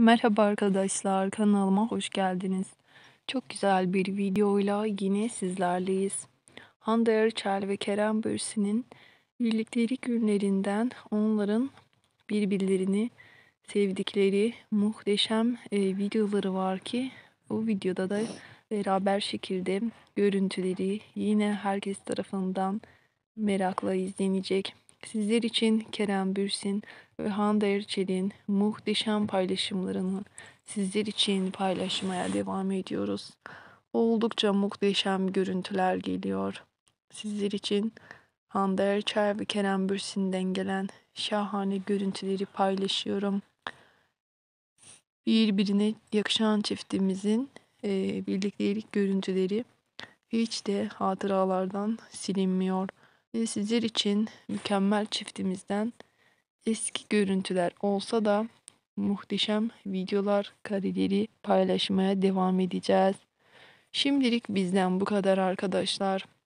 Merhaba arkadaşlar kanalıma hoş geldiniz. Çok güzel bir videoyla yine sizlerleyiz. Hande Erçel ve Kerem Bürsin'in birliktelik günlerinden onların birbirlerini sevdikleri muhteşem e, videoları var ki bu videoda da beraber şekilde görüntüleri yine herkes tarafından merakla izlenecek. Sizler için Kerem Bürsin ve Hande Erçel'in muhteşem paylaşımlarını sizler için paylaşmaya devam ediyoruz. Oldukça muhteşem görüntüler geliyor. Sizler için Hande Erçel ve Kerem Bürsin'den gelen şahane görüntüleri paylaşıyorum. Birbirine yakışan çiftimizin e, birliktelik görüntüleri hiç de hatıralardan silinmiyor. Ve sizler için mükemmel çiftimizden eski görüntüler olsa da muhteşem videolar kareleri paylaşmaya devam edeceğiz. Şimdilik bizden bu kadar arkadaşlar.